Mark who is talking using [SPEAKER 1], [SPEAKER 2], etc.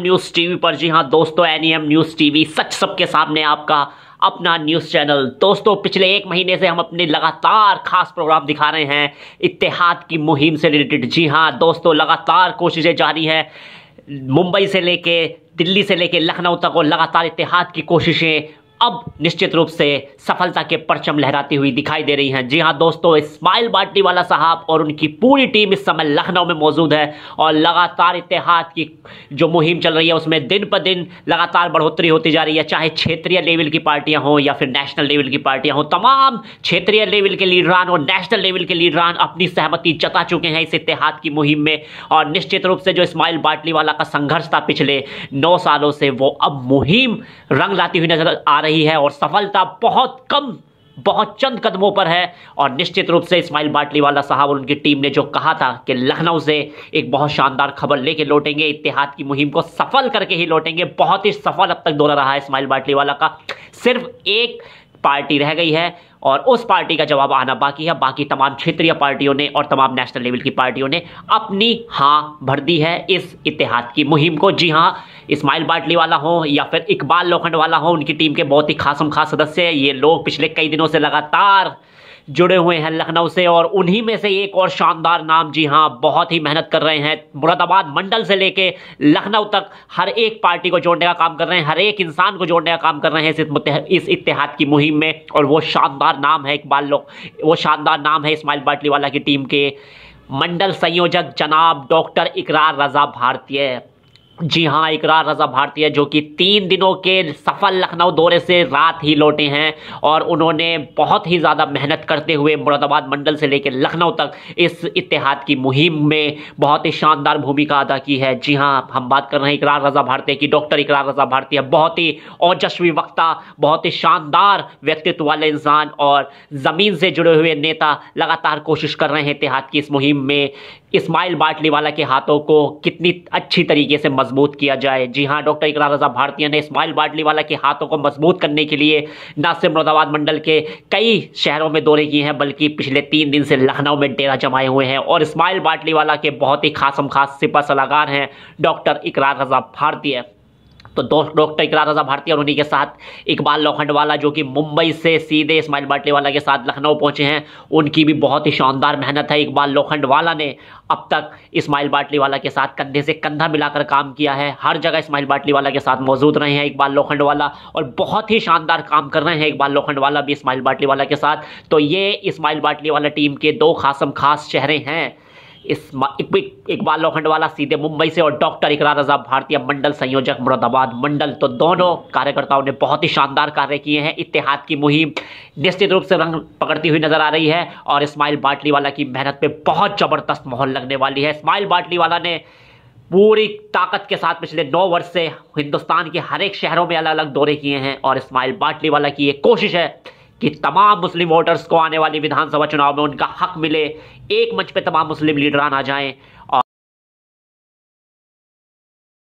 [SPEAKER 1] news TV पर जी हाँ दोस्तों एनईएम न्यूज टीवी सच सबके सामने आपका अपना न्यूज़ चैनल दोस्तों पिछले एक महीने से हम अपने लगातार खास प्रोग्राम दिखा रहे हैं इतिहाद की मुहिम से रिलेटेड जी हाँ दोस्तों लगातार कोशिशें जारी है मुंबई से लेके दिल्ली से लेके लखनऊ तक और लगातार इतिहाद की कोशिशें अब निश्चित रूप से सफलता के परचम लहराती हुई दिखाई दे रही हैं जी हां दोस्तों इस्माइल वाला साहब और उनकी पूरी टीम इस समय लखनऊ में मौजूद है और लगातार इतिहाद की जो मुहिम चल रही है उसमें दिन पर दिन लगातार बढ़ोतरी होती जा रही है चाहे क्षेत्रीय लेवल की पार्टियां हों या फिर नेशनल लेवल की पार्टियां हों तमाम क्षेत्रीय लेवल के लीडरान और नेशनल लेवल के लीडरान अपनी सहमति जता चुके हैं इस इतिहाद की मुहिम में और निश्चित रूप से जो इस्माइल बाटली वाला का संघर्ष था पिछले नौ सालों से वो अब मुहिम रंग लाती हुई नजर आ रही रही है और सफलता बहुत कम बहुत चंद कदमों पर है और निश्चित रूप से इस्माइल बाटलीवाला साहब और उनकी टीम ने जो कहा था कि लखनऊ से एक बहुत शानदार खबर लेके लौटेंगे इतिहाद की मुहिम को सफल करके ही लौटेंगे बहुत ही सफल अब तक दौरा रहा है इस्माइल बाटलीवाला का सिर्फ एक पार्टी रह गई है और उस पार्टी का जवाब आना बाकी है बाकी तमाम क्षेत्रीय पार्टियों ने और तमाम नेशनल लेवल की पार्टियों ने अपनी हाँ भर दी है इस इतिहाद की मुहिम को जी हाँ इस्माइल बाटली वाला हो या फिर इकबाल लोखंड वाला हो उनकी टीम के बहुत ही खासम खास सदस्य ये लोग पिछले कई दिनों से लगातार जुड़े हुए हैं लखनऊ से और उन्हीं में से एक और शानदार नाम जी हाँ बहुत ही मेहनत कर रहे हैं मुरादाबाद मंडल से लेके लखनऊ तक हर एक पार्टी को जोड़ने का काम कर रहे हैं हर एक इंसान को जोड़ने का काम कर रहे हैं इस इस इतिहाद की मुहिम में और वो शानदार नाम है इकबाल लोग वो शानदार नाम है इस्माइल बाटली वाला की टीम के मंडल संयोजक जनाब डॉक्टर इकरार रजा भारतीय जी हाँ इकरार रजा भारती है जो कि तीन दिनों के सफल लखनऊ दौरे से रात ही लौटे हैं और उन्होंने बहुत ही ज़्यादा मेहनत करते हुए मुरादाबाद मंडल से लेकर लखनऊ तक इस इतिहाद की मुहिम में बहुत ही शानदार भूमिका अदा की है जी हाँ हम बात कर रहे हैं इकरार रजा भारती की डॉक्टर इकरार रजा भारती है बहुत ही ओजस्वी वक्ता बहुत ही शानदार व्यक्तित्व वाले इंसान और ज़मीन से जुड़े हुए नेता लगातार कोशिश कर रहे हैं इतिहाद की इस मुहिम में इस्माइल बाटली वाला के हाथों को कितनी अच्छी तरीके से मजबूत किया जाए जी हाँ डॉक्टर इकरार रजा भारतीय ने इस्माइल वाला के हाथों को मजबूत करने के लिए न सिर्फ मुरादाबाद मंडल के कई शहरों में दौरे किए हैं बल्कि पिछले तीन दिन से लखनऊ में डेरा जमाए हुए हैं और इस्माइल वाला के बहुत ही खासम खास सिपा सलाहकार हैं डॉक्टर इकरार रजा भारतीय तो दो डॉक्टर इकरा रजा भारती और उन्हीं के साथ इकबाल लोखंडवाला जो कि मुंबई से सीधे इस्माइल वाला के साथ लखनऊ पहुंचे हैं उनकी भी बहुत ही शानदार मेहनत है इकबाल लोखंडवाला ने अब तक इस्माइल वाला के साथ कंधे से कंधा मिलाकर काम किया है हर जगह इस्माइल वाला के साथ मौजूद रहे हैं इकबाल लोखंडवाला और बहुत ही शानदार काम कर रहे हैं इकबाल लोखंडवाला भी इस्माइल वाला के साथ तो ये इस्माइल वाला टीम के दो खासम खास चेहरे हैं इकबाल लोखंड वाला सीधे मुंबई से और डॉक्टर इकरार रजा भारतीय मंडल संयोजक मुरादाबाद मंडल तो दोनों कार्यकर्ताओं ने बहुत ही शानदार कार्य किए हैं इतिहाद की मुहिम निश्चित रूप से रंग पकड़ती हुई नजर आ रही है और इस्माइल बाटली वाला की मेहनत पे बहुत ज़बरदस्त माहौल लगने वाली है इस्माइल बाटली वाला ने पूरी ताकत के साथ पिछले नौ वर्ष से हिंदुस्तान के हर एक शहरों में अलग अलग दौरे किए हैं और इस्माइल बाटली वाला की ये कोशिश है कि तमाम मुस्लिम वोटर्स को आने वाली विधानसभा चुनाव में उनका हक मिले एक मंच पे तमाम मुस्लिम लीडर आना जाएं और